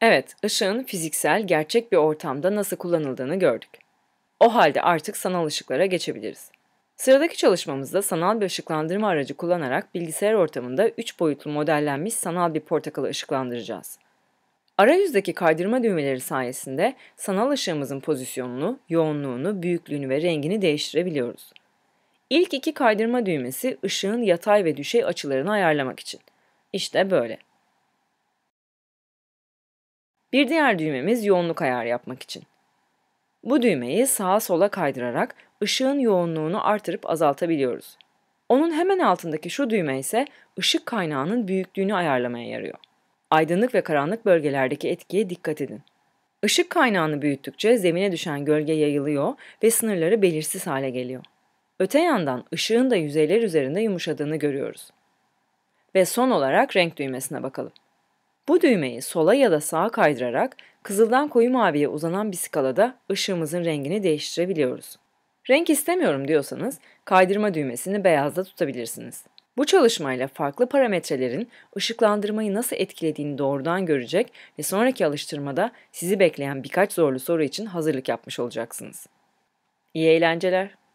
Evet, ışığın fiziksel, gerçek bir ortamda nasıl kullanıldığını gördük. O halde artık sanal ışıklara geçebiliriz. Sıradaki çalışmamızda sanal bir ışıklandırma aracı kullanarak bilgisayar ortamında 3 boyutlu modellenmiş sanal bir portakalı ışıklandıracağız. Arayüzdeki kaydırma düğmeleri sayesinde sanal ışığımızın pozisyonunu, yoğunluğunu, büyüklüğünü ve rengini değiştirebiliyoruz. İlk iki kaydırma düğmesi ışığın yatay ve düşey açılarını ayarlamak için. İşte böyle. Bir diğer düğmemiz yoğunluk ayar yapmak için. Bu düğmeyi sağa sola kaydırarak ışığın yoğunluğunu artırıp azaltabiliyoruz. Onun hemen altındaki şu düğme ise ışık kaynağının büyüklüğünü ayarlamaya yarıyor. Aydınlık ve karanlık bölgelerdeki etkiye dikkat edin. Işık kaynağını büyüttükçe zemine düşen gölge yayılıyor ve sınırları belirsiz hale geliyor. Öte yandan ışığın da yüzeyler üzerinde yumuşadığını görüyoruz. Ve son olarak renk düğmesine bakalım. Bu düğmeyi sola ya da sağa kaydırarak kızıldan koyu maviye uzanan bir skalada ışığımızın rengini değiştirebiliyoruz. Renk istemiyorum diyorsanız kaydırma düğmesini beyazda tutabilirsiniz. Bu çalışmayla farklı parametrelerin ışıklandırmayı nasıl etkilediğini doğrudan görecek ve sonraki alıştırmada sizi bekleyen birkaç zorlu soru için hazırlık yapmış olacaksınız. İyi eğlenceler.